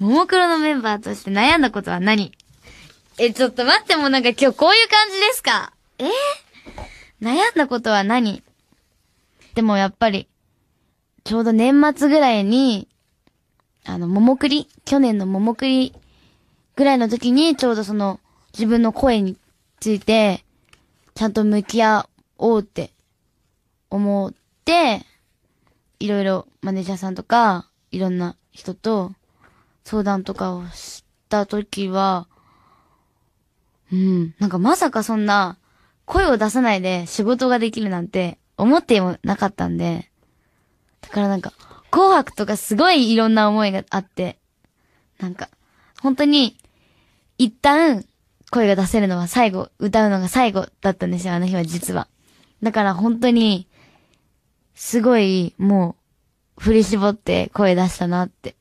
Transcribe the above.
ももクロのメンバーとして悩んだことは何え、ちょっと待って、もうなんか今日こういう感じですかえー、悩んだことは何でもやっぱり、ちょうど年末ぐらいに、あの、ももくり、去年のももくりぐらいの時に、ちょうどその、自分の声について、ちゃんと向き合おうって思って、いろいろマネージャーさんとか、いろんな人と、相談とかをした時は、うん、なんかまさかそんな、声を出さないで仕事ができるなんて思ってもなかったんで、だからなんか、紅白とかすごいいろんな思いがあって、なんか、本当に、一旦、声が出せるのは最後、歌うのが最後だったんですよ、あの日は実は。だから本当に、すごい、もう、振り絞って声出したなって